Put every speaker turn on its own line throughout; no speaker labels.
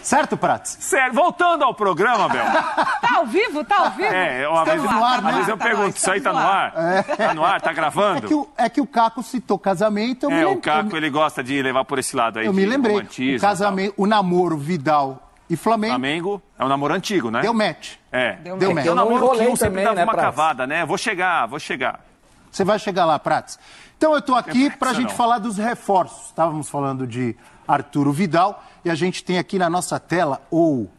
Certo, Prats? Certo. Voltando ao programa, Bel.
tá ao vivo? Tá ao vivo? É, é uma Estamos tá vez, no ar, né? Às vezes eu tá
pergunto, isso tá aí tá no ar? É. Tá no ar? Tá gravando? É que o,
é que o Caco citou casamento. é, o
Caco, eu... ele gosta de levar por esse lado aí. Eu me lembrei. O
casamento, o namoro Vidal e Flamengo.
Flamengo é um namoro antigo, né? Deu match. É. Deu, Deu match. É namoro que um sempre dava né, uma Prats? cavada, né? Vou chegar, vou chegar.
Você vai chegar lá, Prats. Então eu tô é aqui pra gente falar dos reforços. Estávamos falando de Arturo Vidal. E a gente tem aqui na nossa tela, ou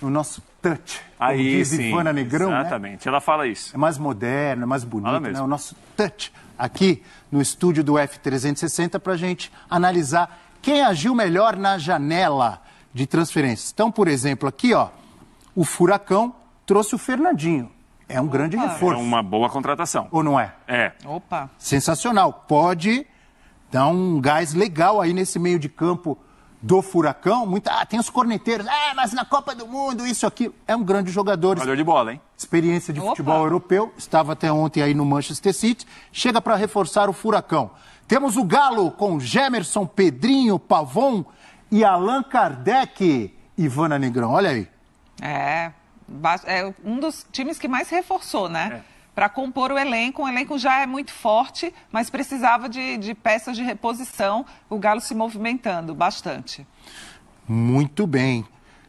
no nosso touch, Aí, diz sim, Ivana Negrão. Né? Exatamente, né? ela fala isso. É mais moderno, é mais bonito, né? O nosso touch aqui no estúdio do F360 para a gente analisar quem agiu melhor na janela de transferências. Então, por exemplo, aqui, ó, o Furacão trouxe o Fernandinho. É um Opa. grande reforço. É uma boa contratação. Ou não é? É. Opa. Sensacional. Pode Dá um gás legal aí nesse meio de campo do Furacão. Muita, ah, tem os corneteiros. Ah, mas na Copa do Mundo, isso, aqui É um grande jogador. Jogador de bola, hein? Experiência de Opa. futebol europeu. Estava até ontem aí no Manchester City. Chega para reforçar o Furacão. Temos o Galo com Gemerson, Pedrinho, Pavon e Allan Kardec. Ivana Negrão, olha aí.
É, é um dos times que mais reforçou, né? É para compor o elenco. O elenco já é muito forte, mas precisava de, de peças de reposição. O Galo se movimentando bastante.
Muito bem.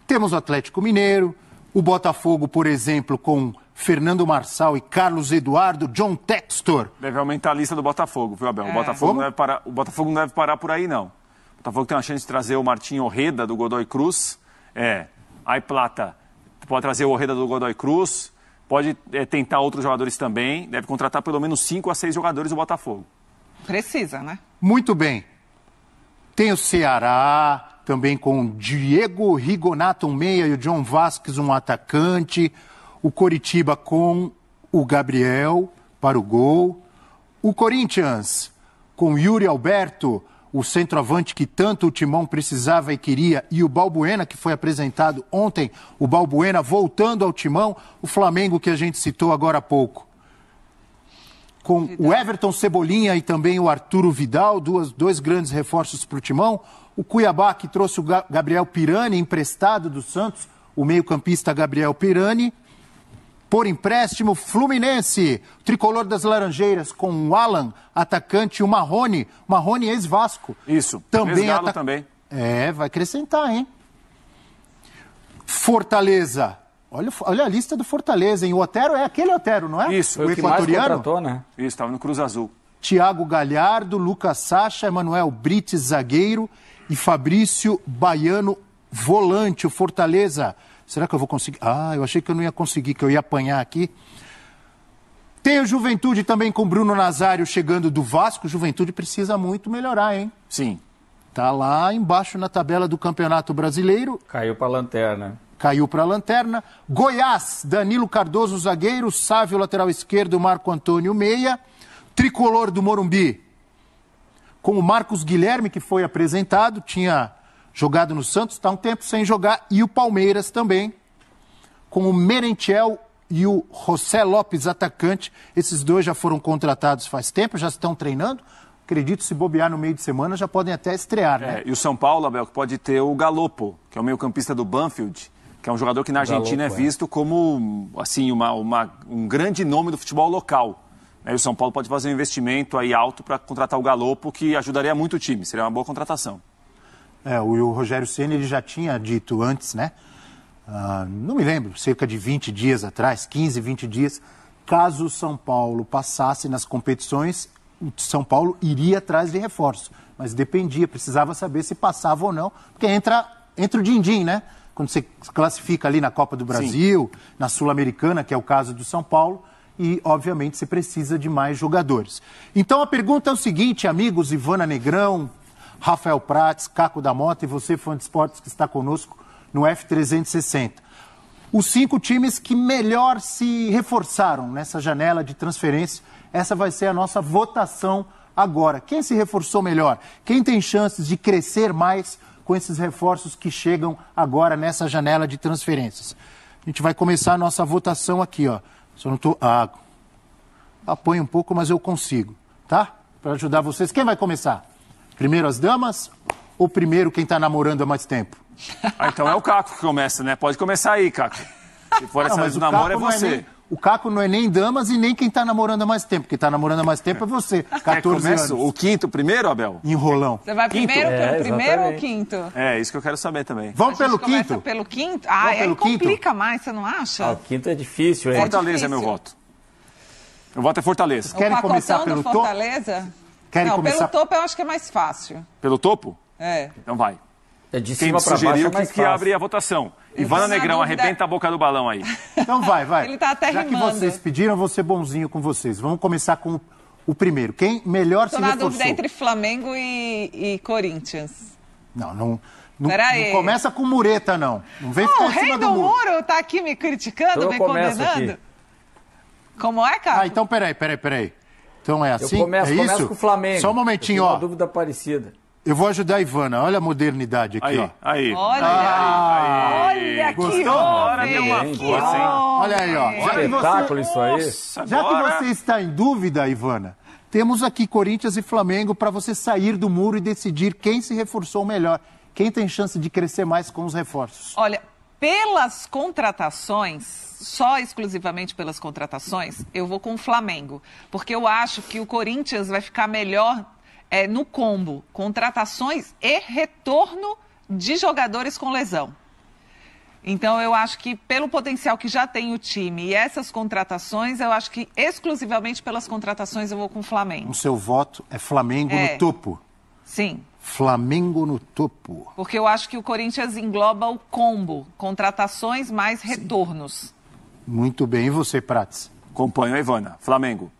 Temos o Atlético Mineiro, o Botafogo, por exemplo, com Fernando Marçal e Carlos Eduardo, John Textor.
Deve aumentar a lista do Botafogo, viu, Abel? É. O, Botafogo não deve parar, o Botafogo não deve parar por aí, não. O Botafogo tem uma chance de trazer o Martinho Orreda, do Godoy Cruz. É, aí Plata pode trazer o Orreda do Godoy Cruz pode é, tentar outros jogadores também, deve contratar pelo menos cinco a seis jogadores do Botafogo.
Precisa, né?
Muito bem. Tem o Ceará, também com Diego Rigonato, um meia, e o John Vasquez, um atacante. O Coritiba com o Gabriel para o gol. O Corinthians com Yuri Alberto, o centroavante que tanto o Timão precisava e queria, e o Balbuena, que foi apresentado ontem, o Balbuena voltando ao Timão, o Flamengo que a gente citou agora há pouco. Com Vidal. o Everton Cebolinha e também o Arturo Vidal, duas, dois grandes reforços para o Timão. O Cuiabá, que trouxe o Gabriel Pirani, emprestado do Santos, o meio-campista Gabriel Pirani por empréstimo Fluminense. Tricolor das Laranjeiras com o Alan, atacante, o Marrone, Marrone ex-Vasco. Isso, também, ex também. É, vai acrescentar, hein? Fortaleza. Olha, olha a lista do Fortaleza, hein? O Otero é aquele Otero, não é? Isso, o, o equatoriano. Que mais
né? Isso, estava no Cruz Azul.
Tiago Galhardo, Lucas Sacha, Emanuel Brites, zagueiro e Fabrício Baiano, volante. O Fortaleza Será que eu vou conseguir? Ah, eu achei que eu não ia conseguir, que eu ia apanhar aqui. Tem a Juventude também com Bruno Nazário chegando do Vasco. Juventude precisa muito melhorar, hein? Sim. Tá lá embaixo na tabela do Campeonato Brasileiro. Caiu para a lanterna. Caiu para a lanterna. Goiás, Danilo Cardoso, zagueiro. Sávio, lateral esquerdo. Marco Antônio, meia. Tricolor do Morumbi, com o Marcos Guilherme, que foi apresentado. Tinha jogado no Santos, está um tempo sem jogar, e o Palmeiras também, com o Merentiel e o José Lopes, atacante. Esses dois já foram contratados faz tempo, já estão treinando. Acredito, se bobear no meio de semana, já podem até estrear, né?
É, e o São Paulo, Abel, que pode ter o Galopo, que é o meio-campista do Banfield, que é um jogador que na Argentina Galopo, é, é visto é. como assim uma, uma, um grande nome do futebol local. Né, e o São Paulo pode fazer um investimento aí alto para contratar o Galopo, que ajudaria muito o time. Seria uma boa contratação.
É, o, Rogério Senna ele já tinha dito antes, né? Ah, não me lembro, cerca de 20 dias atrás, 15, 20 dias, caso o São Paulo passasse nas competições, o São Paulo iria atrás de reforço. Mas dependia, precisava saber se passava ou não, porque entra, entra o din-din, né? Quando você classifica ali na Copa do Brasil, Sim. na Sul-Americana, que é o caso do São Paulo, e, obviamente, se precisa de mais jogadores. Então a pergunta é o seguinte, amigos, Ivana Negrão, Rafael Prates, Caco da Mota e você, fã de esportes, que está conosco no F360. Os cinco times que melhor se reforçaram nessa janela de transferência, essa vai ser a nossa votação agora. Quem se reforçou melhor? Quem tem chances de crescer mais com esses reforços que chegam agora nessa janela de transferências? A gente vai começar a nossa votação aqui, ó. Só não tô. Ah, apoio um pouco, mas eu consigo, tá? Para ajudar vocês. Quem vai começar? Primeiro as damas ou primeiro quem está namorando há mais tempo? Ah,
então é o Caco que começa, né? Pode começar aí, Caco. Se for ah, essa do namoro, é, é você. É nem,
o Caco não é nem damas e nem quem está namorando há mais tempo. Quem está namorando há mais tempo é você. 14 anos. O quinto
primeiro, Abel? Enrolão. Você vai quinto? primeiro pelo é, primeiro ou quinto? É, isso que eu quero saber também. Vamos pelo quinto?
pelo quinto? Ah, Vamos aí complica quinto? mais, você não acha? Ah, o
quinto é difícil, hein? Fortaleza é, é difícil. é meu voto. O voto é Fortaleza. Vocês querem começar pelo
Fortaleza? Querem não, começar... pelo topo eu acho que é mais fácil. Pelo topo? É.
Então vai. É de cima Quem sugeriu baixo, é que, que, abre a votação. Ivana Negrão, arrebenta a boca do balão aí.
Então vai, vai. Ele tá até Já rimando. que vocês
pediram, vou ser bonzinho com vocês. Vamos começar com o primeiro. Quem melhor Tô se reforçou? Tô na dúvida entre
Flamengo e, e Corinthians. Não, não... Não, não, começa com mureta,
não. Não vem oh, ficar em cima do muro. O
rei do muro tá aqui me criticando, então me condenando. Aqui.
Como é, cara? Ah, então peraí, peraí, peraí. Então é assim? Eu começo, é começo isso? com o Flamengo. Só um momentinho, ó. Uma dúvida parecida. Eu vou ajudar a Ivana. Olha a modernidade aqui, aí, ó.
Aí. Olha,
ah, aí. olha que deu uma força, hein? Olha aí, ó. Já espetáculo você... isso aí. Nossa, Já agora... que
você está em dúvida, Ivana, temos aqui Corinthians e Flamengo para você sair do muro e decidir quem se reforçou melhor. Quem tem chance de crescer mais com os
reforços?
Olha, pelas contratações, só exclusivamente pelas contratações, eu vou com o Flamengo. Porque eu acho que o Corinthians vai ficar melhor é, no combo contratações e retorno de jogadores com lesão. Então, eu acho que pelo potencial que já tem o time e essas contratações, eu acho que exclusivamente pelas contratações eu vou com o Flamengo.
O seu voto é Flamengo é, no topo? Sim. Flamengo no topo.
Porque eu acho que o Corinthians engloba o combo, contratações mais retornos. Sim.
Muito bem, e você, Prates?
Acompanho a Ivana. Flamengo.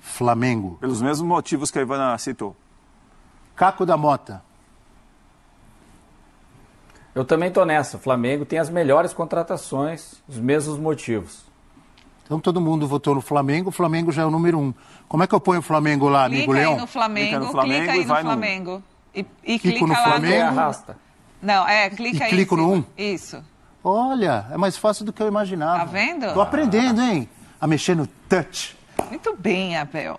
Flamengo. Pelos mesmos motivos que a Ivana citou.
Caco da Mota.
Eu também estou nessa. Flamengo tem as melhores contratações, os mesmos motivos. Então todo
mundo votou no Flamengo, o Flamengo já é o número um. Como é que eu ponho o Flamengo lá, clica amigo Leão? Clica no Flamengo, clica, no
Flamengo, clica aí no Flamengo. No... E, e clica no Flamengo. E arrasta. Não, é, clica e aí. Clico no 1? Um. Isso.
Olha, é mais fácil do que eu imaginava. Tá vendo? Tô aprendendo, hein? A mexer no touch.
Muito bem, Abel.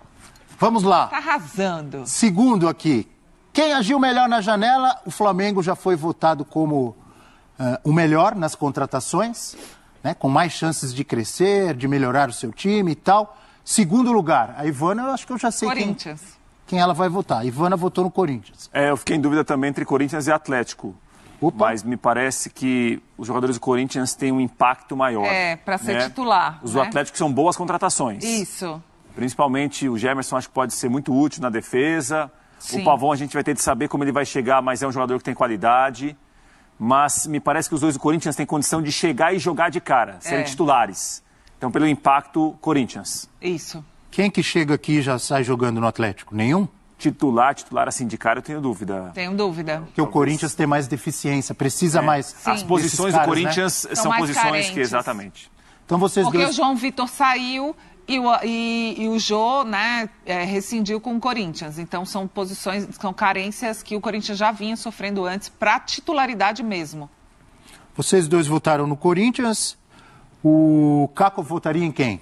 Vamos lá. Tá arrasando. Segundo
aqui. Quem agiu melhor na janela, o Flamengo já foi votado como uh, o melhor nas contratações, né? com mais chances de crescer, de melhorar o seu time e tal. Segundo lugar, a Ivana, eu acho que eu já sei Corinthians. quem quem ela vai votar. Ivana votou no Corinthians.
É, eu fiquei em dúvida também entre Corinthians e Atlético. Opa. Mas me parece que os jogadores do Corinthians têm um impacto maior. É, para ser né? titular. Os né? do Atlético são boas contratações. Isso. Principalmente o Gemerson, acho que pode ser muito útil na defesa. Sim. O Pavon a gente vai ter de saber como ele vai chegar, mas é um jogador que tem qualidade. Mas me parece que os dois do Corinthians têm condição de chegar e jogar de cara, serem é. titulares. Então, pelo impacto,
Corinthians. Isso. Quem que chega aqui e já sai jogando no Atlético? Nenhum? titular, titular assim de cara, eu tenho dúvida.
Tenho dúvida.
Que o Corinthians tem mais deficiência, precisa é. mais. Sim. As
posições caras, do Corinthians né? são, são posições carentes. que exatamente. Então vocês Porque dois... o João
Vitor saiu e o, e, e o Jô, né, é, rescindiu com o Corinthians. Então são posições, são carências que o Corinthians já vinha sofrendo antes para titularidade mesmo.
Vocês dois votaram no Corinthians. O Caco votaria em quem?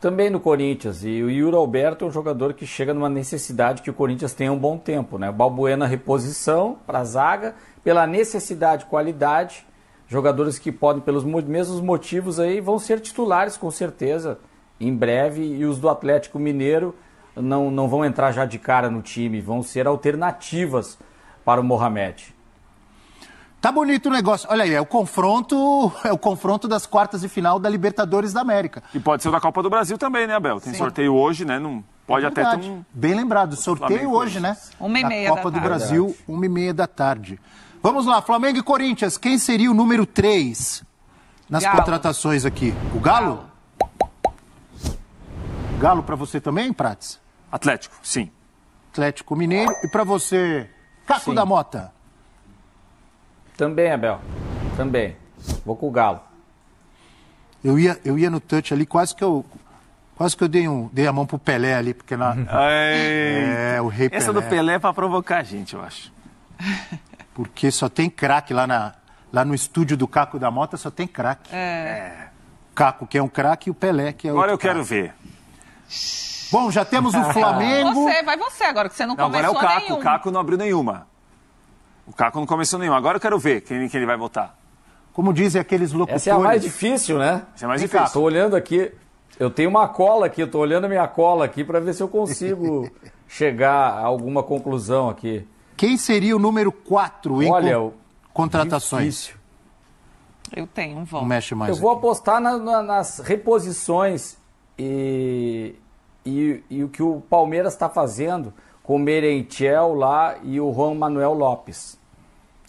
Também no Corinthians, e o Yuri Alberto é um jogador que chega numa necessidade que o Corinthians tem um bom tempo, né? Balbuena reposição para a zaga, pela necessidade, qualidade, jogadores que podem, pelos mesmos motivos aí, vão ser titulares com certeza em breve, e os do Atlético Mineiro não, não vão entrar já de cara no time, vão ser alternativas para o Mohamed.
Tá bonito o negócio. Olha aí, é o confronto, é o confronto das quartas de final da Libertadores da América.
E pode ser da Copa do Brasil também, né, Abel? Tem Sim. sorteio hoje, né? Não pode é até ter um...
Bem lembrado, sorteio hoje, né? Uma e meia da Copa da tarde. do Brasil, uma e meia da tarde. Vamos lá, Flamengo e Corinthians. Quem seria o número 3 nas Galo. contratações aqui? O Galo? Galo, Galo para você também, Prates? Atlético, sim. Atlético Mineiro. E para você, Caco sim. da Mota?
Também, Abel. Também. Vou com o Galo.
Eu ia, eu ia no touch ali, quase que eu. Quase que eu dei, um, dei a mão pro Pelé ali, porque na. é, o rei Pelé. Essa do Pelé é pra provocar a gente, eu acho. Porque só tem craque lá, na, lá no estúdio do Caco da Mota, só tem craque.
É. é.
Caco, que é um craque, e o Pelé, que é o. Agora eu quero ver. Bom, já temos o Flamengo.
Você, vai você agora, que você não, não começou agora é o Caco. Nenhum. O Caco
não abriu nenhuma. O Caco não
começou
nenhum. Agora eu quero ver quem, quem ele vai votar.
Como dizem aqueles locutores... Essa é a mais
difícil, né? Essa é a mais difícil. Estou olhando aqui... Eu tenho uma cola aqui, estou olhando a minha cola aqui para ver se eu consigo chegar a alguma conclusão aqui. Quem seria o número 4 em Olha, contratações? Difícil. Eu tenho um voto. Mexe mais eu aqui. vou apostar na, na, nas reposições e, e, e, o que o Palmeiras está fazendo com o Merentiel lá e o Juan Manuel Lopes.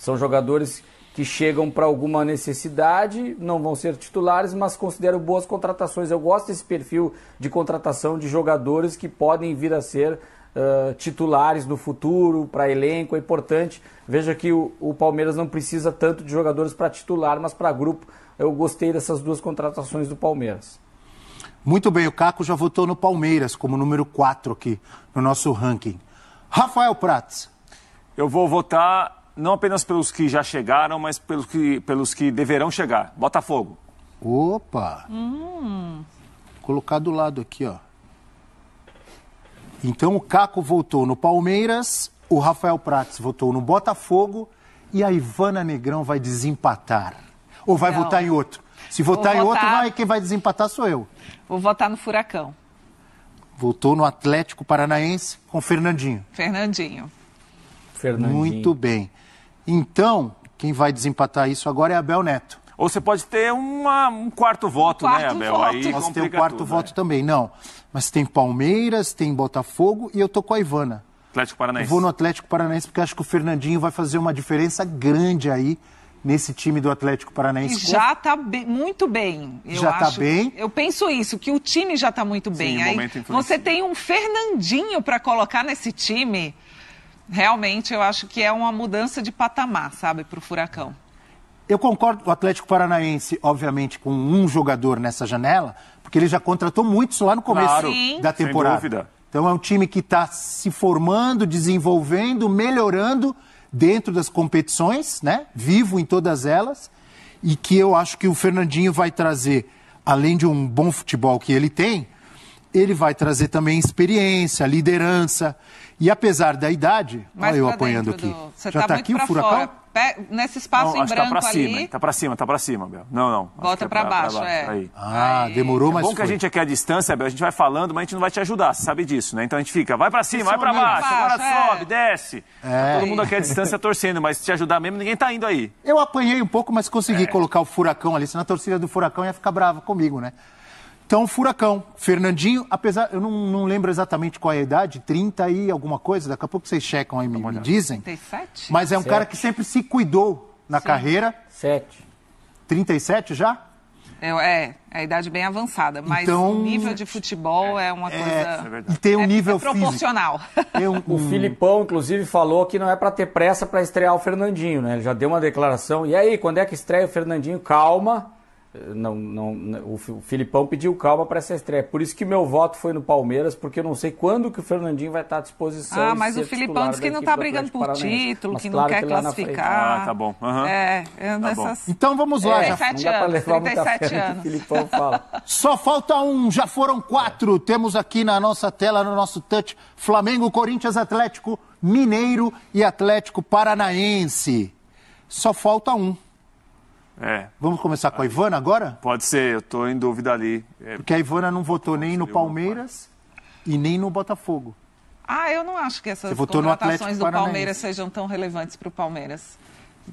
São jogadores que chegam para alguma necessidade, não vão ser titulares, mas considero boas contratações. Eu gosto desse perfil de contratação de jogadores que podem vir a ser uh, titulares no futuro, para elenco, é importante. Veja que o, o Palmeiras não precisa tanto de jogadores para titular, mas para grupo. Eu gostei dessas duas contratações do Palmeiras.
Muito bem, o Caco já votou no Palmeiras como número 4 aqui no nosso ranking. Rafael Prats. Eu vou votar não apenas pelos
que já chegaram, mas pelos que, pelos que deverão chegar. Botafogo.
Opa!
Hum.
Vou colocar do lado aqui, ó. Então o Caco voltou no Palmeiras, o Rafael Prates voltou no Botafogo e a Ivana Negrão vai desempatar. Ou vai não. votar em outro. Se votar em outro, vai,
quem vai desempatar sou eu. Vou votar no Furacão.
Voltou no Atlético Paranaense com Fernandinho.
Fernandinho.
Fernandinho. Muito bem. Então, quem vai desempatar isso agora é Abel Neto. Ou você pode ter uma, um quarto voto,
um quarto né, Abel? Voto. Aí Nós ter um quarto tudo, voto né?
também, não. Mas tem Palmeiras, tem Botafogo e eu tô com a Ivana. Atlético Paranaense. vou no Atlético Paranaense porque acho que o Fernandinho vai fazer uma diferença grande aí nesse time do Atlético Paranaense. E já
está muito bem. Eu já está bem. Eu penso isso, que o time já está muito bem. Sim, aí você tem um Fernandinho para colocar nesse time realmente eu acho que é uma mudança de patamar, sabe, para o Furacão.
Eu concordo com o Atlético Paranaense, obviamente, com um jogador nessa janela, porque ele já contratou muitos lá no começo claro, da temporada. Sem dúvida. Então é um time que está se formando, desenvolvendo, melhorando dentro das competições, né? Vivo em todas elas. E que eu acho que o Fernandinho vai trazer, além de um bom futebol que ele tem, ele vai trazer também experiência, liderança. E apesar da idade, olha eu apanhando aqui. Do... Já está tá, tá aqui o furacão? Fora.
Pe... Nesse espaço não, em tá branco tá pra ali. cima, Tá para
cima, tá para cima, Bel. Não, não.
Volta é para baixo, pra baixo, é. Aí.
Ah, aí. demorou, é mas bom foi. que a gente aqui é à distância, Bel, a gente vai falando, mas a gente não vai te ajudar, você sabe disso, né? Então a gente fica, vai para cima, vai para baixo, baixo, agora é. sobe, desce.
Tá é. Todo mundo aqui à distância
torcendo, mas se te ajudar mesmo, ninguém tá indo aí.
Eu apanhei um pouco, mas consegui é. colocar o furacão ali, senão a torcida do furacão ia ficar brava comigo, né? Então, furacão. Fernandinho, apesar, eu não, não, lembro exatamente qual é a idade, 30 e alguma coisa, daqui a pouco vocês checam aí, me, tá me dizem.
37? Mas é um Sete. cara que
sempre se cuidou na Sim. carreira. 7. 37 já?
Eu, é, é, é a idade bem avançada, mas então, o nível de futebol é, é uma coisa. É,
e tem um é, é nível é proporcional. Um, o Filipão, inclusive, falou que não é para ter pressa para estrear o Fernandinho, né? Ele já deu uma declaração. E aí, quando é que estreia o Fernandinho? Calma, não, não, o Filipão pediu calma para essa estreia. Por isso que meu voto foi no Palmeiras, porque eu não sei quando que o Fernandinho vai estar à disposição. Ah, mas o Filipão disse que não está brigando por título, mas que claro não quer que classificar. Ah, tá bom. Uhum. É, tá nessas... bom. Então vamos lá. 37 já. anos. 37 anos. Filipão
fala. Só falta um, já foram quatro. É. Temos aqui na nossa tela, no nosso touch, Flamengo, Corinthians, Atlético Mineiro e Atlético Paranaense. Só falta um. É. Vamos começar com a Ivana agora? Pode
ser, eu estou em dúvida ali.
É, Porque a Ivana não votou nem no Palmeiras e nem no Botafogo.
Ah, eu não acho que essas votações do Palmeiras sejam tão relevantes para o Palmeiras.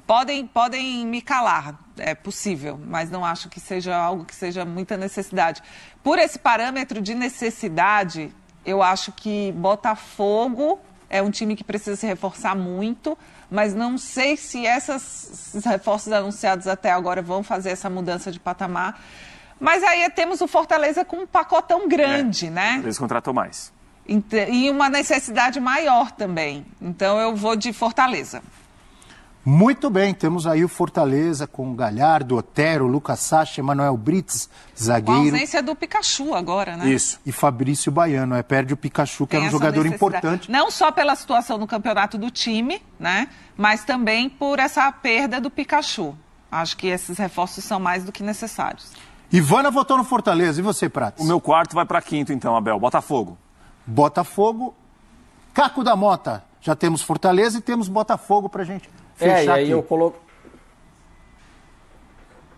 Podem, podem me calar, é possível, mas não acho que seja algo que seja muita necessidade. Por esse parâmetro de necessidade, eu acho que Botafogo é um time que precisa se reforçar muito, mas não sei se essas, esses reforços anunciados até agora vão fazer essa mudança de patamar. Mas aí temos o Fortaleza com um pacotão grande, é, né?
Eles contratou mais.
E uma necessidade maior também. Então eu vou de Fortaleza.
Muito bem, temos aí o Fortaleza com o Galhardo, Otero, Lucas Sacha, Emanuel Brits, zagueiro. a ausência
do Pikachu agora, né?
Isso. E Fabrício Baiano, é, perde o Pikachu, que Tem era um jogador importante.
Não só pela situação no campeonato do time, né? Mas também por essa perda do Pikachu. Acho que esses reforços são mais do que necessários.
Ivana votou no Fortaleza, e você, Prates? O meu quarto vai para quinto, então, Abel. Botafogo. Botafogo. Caco da Mota. Já temos Fortaleza e temos Botafogo para gente fechar é, e aí aqui. eu
colo...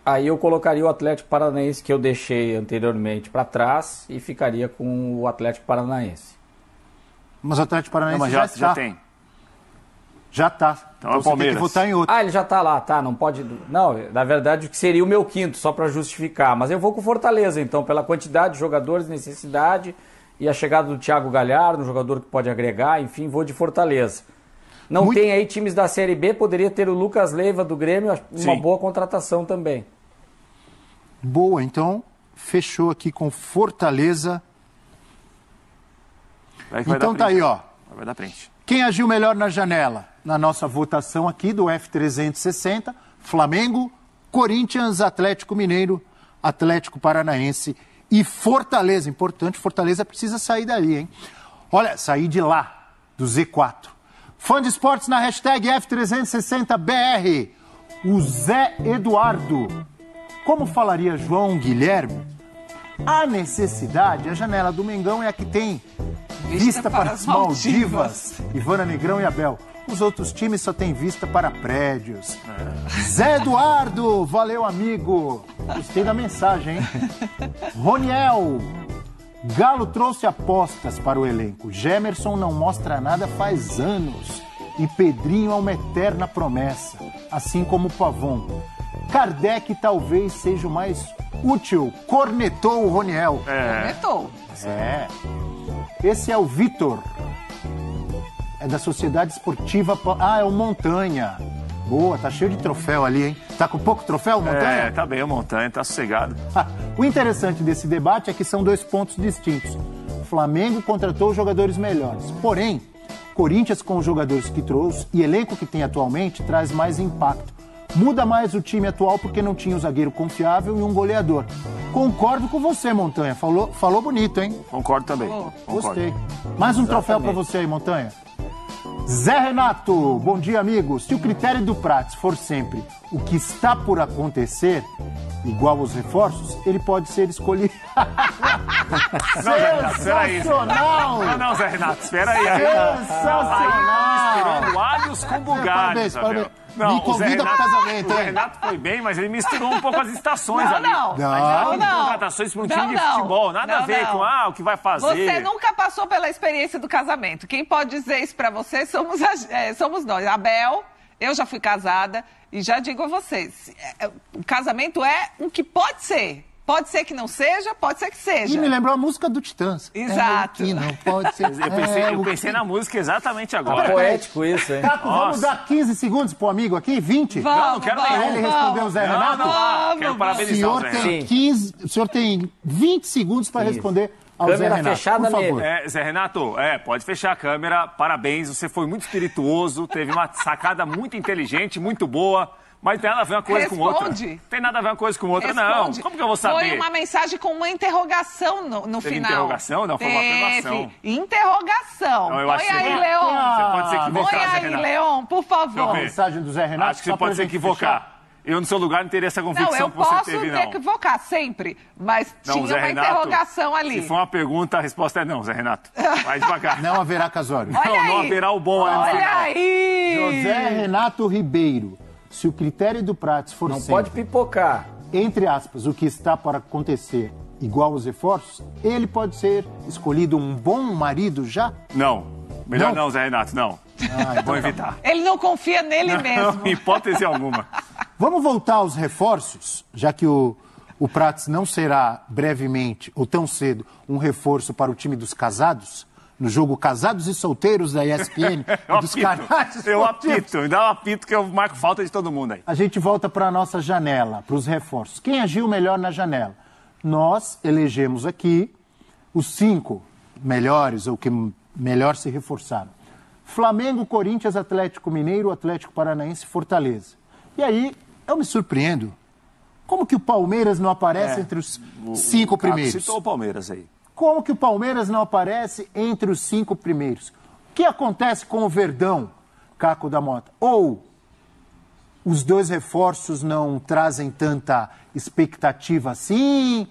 Aí eu colocaria o Atlético Paranaense que eu deixei anteriormente para trás e ficaria com o Atlético Paranaense.
Mas o Atlético Paranaense Não, já, já, tá. já tem.
Já tá. Então, é então é Palmeiras. tem que votar em outro. Ah, ele já tá lá, tá. Não pode. Não, na verdade, que seria o meu quinto, só para justificar. Mas eu vou com Fortaleza, então, pela quantidade de jogadores, necessidade e a chegada do Thiago Galhardo, um jogador que pode agregar, enfim, vou de Fortaleza. Não Muito... tem aí times da Série B, poderia ter o Lucas Leiva do Grêmio, uma Sim. boa contratação também.
Boa, então fechou aqui com Fortaleza. Vai, vai então tá aí, ó. Vai dar frente. Quem agiu melhor na janela? Na nossa votação aqui do F360, Flamengo, Corinthians, Atlético Mineiro, Atlético Paranaense e Fortaleza. Importante, Fortaleza precisa sair dali, hein? Olha, sair de lá, do Z4. Fã de esportes na hashtag F360BR. O Zé Eduardo. Como falaria João Guilherme? A necessidade, a janela do Mengão é a que tem vista, para, as Maldivas. Ivana Negrão e Abel. Os outros times só têm vista para prédios. Zé Eduardo, valeu amigo. Gostei da mensagem, hein? Roniel, Galo trouxe apostas para o elenco. Gemerson não mostra nada faz anos. E Pedrinho é uma eterna promessa, assim como Pavon. Kardec talvez seja o mais útil. Cornetou o Roniel. É. Cornetou. É. Esse é o Vitor. É da Sociedade Esportiva. Ah, é o Montanha boa, tá cheio de troféu ali, hein? Tá com pouco troféu, é, Montanha? É, tá
bem, o Montanha tá sossegado.
o interessante desse debate é que são dois pontos distintos. O Flamengo contratou jogadores melhores, porém, Corinthians com os jogadores que trouxe e elenco que tem atualmente traz mais impacto. Muda mais o time atual porque não tinha um zagueiro confiável e um goleador. Concordo com você, Montanha. Falou, falou bonito, hein? Concordo também. Concordo. Gostei. Mais um Exatamente. troféu para você aí, Montanha. Zé Renato, bom dia, amigo. Se o critério do Prats for sempre o que está por acontecer, igual aos reforços, ele pode ser escolhido. Não, Sensacional! Não, não, Zé Renato, espera aí. Sensacional!
Aí, esperando alhos com bugalhos, parabéns, parabéns. Não, me convida para casamento. O Renato foi bem, mas ele misturou um pouco as estações não, ali. Não, não. não, contratações para um time de futebol. Nada não, a ver não. com, ah, o que vai fazer. Você nunca
passou pela experiência do casamento. Quem pode dizer isso para você somos, é, somos nós. Abel, eu já fui casada e já digo a vocês, eh, eh, o casamento é o que pode ser. Pode ser que não seja, pode ser que seja. E me
lembrou a música do Titãs. É, Exato. É não pode ser. Eu pensei, é
eu pensei na música exatamente agora. Tá poético isso, hein? Caco, tá, vamos dar
15 segundos pro amigo aqui? 20? Vamos, não, não quero vamos, Ele respondeu o Zé não, Renato? Não, não. Quero parabenizar o, senhor Zé tem 15, O senhor tem 20 segundos para responder ao câmera Zé Renato, fechada por favor.
É, Zé Renato, é, pode fechar a câmera. Parabéns, você foi muito espirituoso, teve uma sacada muito inteligente, muito boa. Mas tem nada a ver uma coisa Responde. com outra. Tem nada a ver uma coisa com outra, Responde. não. Como que eu vou saber? Foi uma
mensagem com uma interrogação no, no Teve final. interrogação? Não, foi uma afirmação. Interrogação. Não, eu Põe aí, Leon. Você pode se equivocar, Põe aí, Leon, por favor. mensagem
do Zé Renato. Acho
que você pode se equivocar. Fechar. Eu, no seu lugar, não teria essa convicção não, eu que você posso teve, não. me
equivocar sempre, mas não, tinha Zé uma Renato, interrogação ali. Se for
uma pergunta, a resposta é não, Zé Renato. Vai devagar. não haverá
casório. não, aí. não haverá o bom Olha aí. José Renato Ribeiro. Se o critério do Prates for Não sempre, pode pipocar. Entre aspas, o que está para acontecer igual aos esforços, ele pode ser escolhido um bom marido já? Não.
Melhor não, não Zé Renato, não. Ah, então Vou tá evitar.
Ele não confia nele não, mesmo.
Não, hipótese alguma.
Vamos voltar aos reforços, já que o, o Prats não será brevemente ou tão cedo um reforço para o time dos casados? no jogo Casados e Solteiros da ESPN. eu é
dos caras eu apito, é me dá é um apito que eu marco falta de todo
mundo aí. A gente volta para a nossa janela, para os reforços. Quem agiu melhor na janela? Nós elegemos aqui os cinco melhores, ou que melhor se reforçaram. Flamengo, Corinthians, Atlético Mineiro, Atlético Paranaense, Fortaleza. E aí, eu me surpreendo. Como que o Palmeiras não aparece é, entre os cinco o, o primeiros? Citou o
Palmeiras aí
como que o Palmeiras não aparece entre os cinco primeiros? O que acontece com o Verdão, Caco da Mota? Ou os dois reforços não trazem tanta expectativa assim?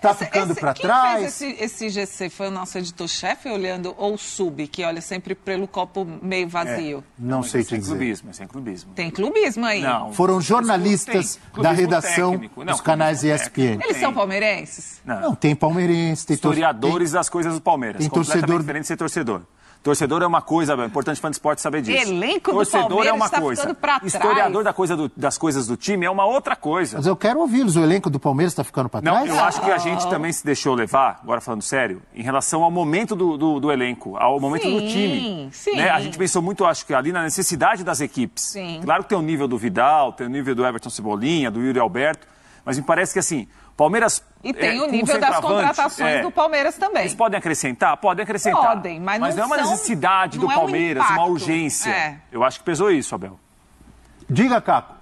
tá ficando para trás.
Fez esse, esse GC foi o nosso editor-chefe olhando ou sub, que olha sempre pelo copo meio é, vazio. É,
não, não sei te sem Tem Clubismo, sem é clubismo.
Tem clubismo aí. Não, Foram
é jornalistas da redação dos canais ESPN. Eles são
palmeirenses?
Não, não tem palmeirense. Tem Historiadores tem, das
coisas do Palmeiras. Tem torcedor diferente de ser torcedor. Torcedor é uma coisa, é importante fã de esporte saber disso. Elenco Torcedor do Palmeiras é uma está coisa. ficando para trás. Historiador da coisa do, das coisas do time é uma outra coisa. Mas
eu quero ouvi-los. O elenco do Palmeiras está ficando para trás? Não, eu acho que a gente
também se deixou levar, agora falando sério, em relação ao momento do, do, do elenco, ao momento sim, do time. Sim. Né? A gente pensou muito, acho que ali, na necessidade das equipes. Sim. Claro que tem o nível do Vidal, tem o nível do Everton Cebolinha, do Yuri Alberto, mas me parece que assim, Palmeiras. E tem é, o nível das contratações é, do Palmeiras também. Eles podem acrescentar? Podem acrescentar. Podem, mas, mas não, não, é uma são, necessidade do Palmeiras, é um uma urgência. É. Eu acho que pesou isso, Abel.
Diga, Caco.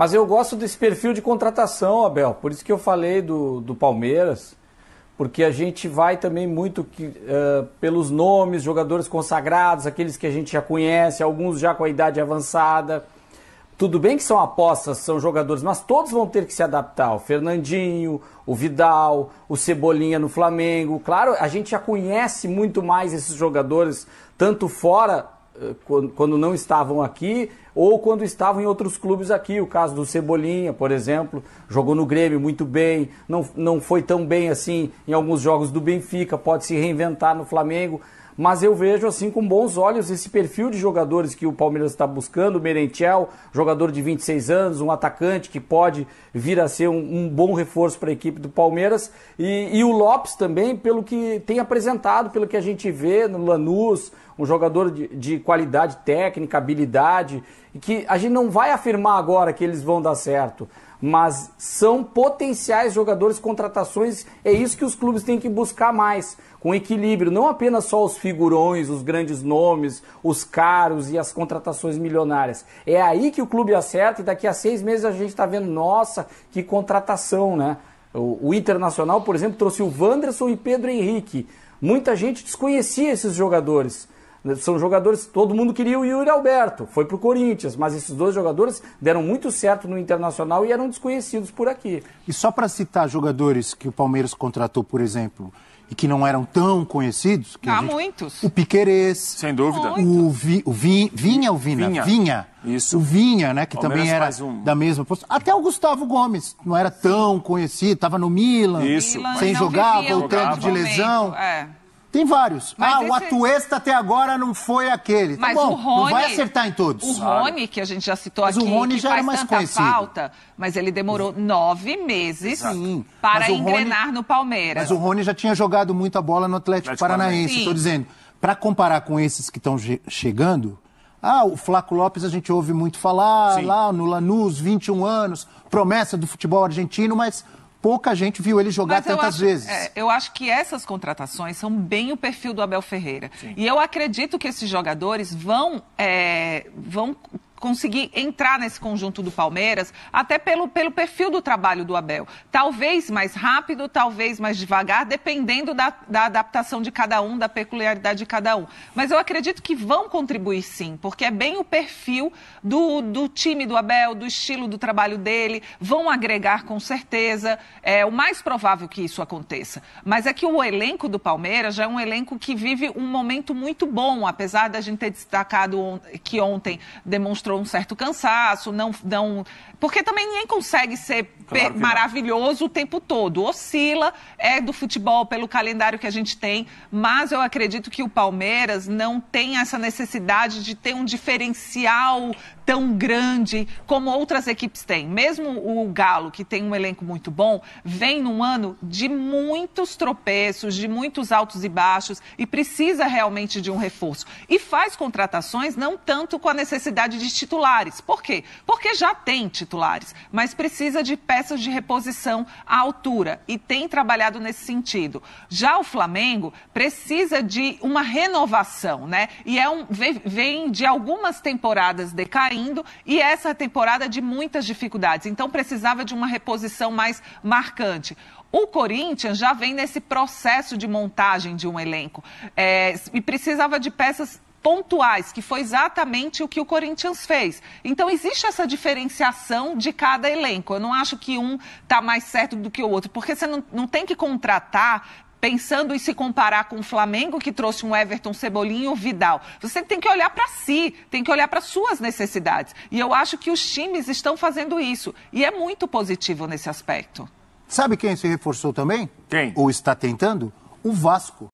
Mas eu gosto desse perfil de contratação, Abel. Por isso que eu falei do, do Palmeiras, porque a gente vai também muito que, uh, pelos nomes, jogadores consagrados, aqueles que a gente já conhece, alguns já com a idade avançada. Tudo bem que são apostas, são jogadores, mas todos vão ter que se adaptar. O Fernandinho, o Vidal, o Cebolinha no Flamengo. Claro, a gente já conhece muito mais esses jogadores, tanto fora eh, quando, quando não estavam aqui ou quando estavam em outros clubes aqui. O caso do Cebolinha, por exemplo, jogou no Grêmio muito bem, não, não foi tão bem assim em alguns jogos do Benfica, pode se reinventar no Flamengo mas eu vejo assim com bons olhos esse perfil de jogadores que o Palmeiras está buscando, o Merentiel, jogador de 26 anos, um atacante que pode vir a ser um, um bom reforço para a equipe do Palmeiras, e, e o Lopes também, pelo que tem apresentado, pelo que a gente vê no Lanús, um jogador de, de, qualidade técnica, habilidade, que a gente não vai afirmar agora que eles vão dar certo, mas são potenciais jogadores, contratações, é isso que os clubes têm que buscar mais com equilíbrio, não apenas só os figurões, os grandes nomes, os caros e as contratações milionárias. É aí que o clube acerta e daqui a seis meses a gente está vendo, nossa, que contratação, né? O, o, Internacional, por exemplo, trouxe o Wanderson e Pedro Henrique. Muita gente desconhecia esses jogadores. São jogadores, todo mundo queria o Yuri Alberto, foi pro Corinthians, mas esses dois jogadores deram muito certo no Internacional e eram desconhecidos por aqui. E só para citar
jogadores que o Palmeiras contratou, por exemplo, e que não eram tão conhecidos. Que Há gente... muitos. O Piquerez. Sem dúvida. O, vi, o vi, Vinha, o Vina? Vinha. Vinha. Isso. O Vinha, né? Que Ao também era um... da mesma posição. Até o Gustavo Gomes não era tão conhecido, estava no Milan. Isso. Sem jogar jogar, voltando de lesão. É. Tem vários. Mas ah, esse... o Atuesta até agora não foi aquele. Tá mas bom, o Rony, não vai acertar em todos. O Rony,
que a gente já citou mas aqui, o Rony já faz era mais tanta conhecido. falta, mas ele demorou Sim. nove meses Sim. para Rony... engrenar no Palmeiras. Mas o
Rony já tinha jogado muita bola no Atlético, Paranaense, estou dizendo. Para comparar com esses que estão chegando, ah, o Flaco Lopes a gente ouve muito falar, Sim. lá no Lanús, 21 anos, promessa do futebol argentino, mas pouca gente viu ele jogar Mas tantas acho, vezes. É,
eu acho que essas contratações são bem o perfil do Abel Ferreira. Sim. E eu acredito que esses jogadores vão, é, vão conseguir entrar nesse conjunto do Palmeiras, até pelo, pelo perfil do trabalho do Abel. Talvez mais rápido, talvez mais devagar, dependendo da, da adaptação de cada um, da peculiaridade de cada um. Mas eu acredito que vão contribuir sim, porque é bem o perfil do, do time do Abel, do estilo do trabalho dele, vão agregar com certeza. É o mais provável que isso aconteça. Mas é que o elenco do Palmeiras já é um elenco que vive um momento muito bom, apesar da gente ter destacado on que ontem demonstrou demonstrou um certo cansaço, não, não. Porque também ninguém consegue ser maravilhoso. o tempo todo. Oscila, é do futebol pelo calendário que a gente tem, mas eu acredito que o Palmeiras não tem essa necessidade de ter um diferencial tão grande como outras equipes têm. Mesmo o Galo, que tem um elenco muito bom, vem num ano de muitos tropeços, de muitos altos e baixos e precisa realmente de um reforço. E faz contratações não tanto com a necessidade de titulares. Por quê? Porque já tem titulares, mas precisa de peças peças de reposição à altura e tem trabalhado nesse sentido. Já o Flamengo precisa de uma renovação, né? E é um, vem de algumas temporadas decaindo e essa temporada de muitas dificuldades. Então precisava de uma reposição mais marcante. O Corinthians já vem nesse processo de montagem de um elenco é, e precisava de peças pontuais, que foi exatamente o que o Corinthians fez. Então existe essa diferenciação de cada elenco. Eu não acho que um está mais certo do que o outro, porque você não, não tem que contratar pensando em se comparar com o Flamengo, que trouxe um Everton Cebolinha e um Vidal. Você tem que olhar para si, tem que olhar para suas necessidades. E eu acho que os times estão fazendo isso. E é muito positivo nesse aspecto.
Sabe quem se reforçou também? Quem? Ou está tentando? O Vasco.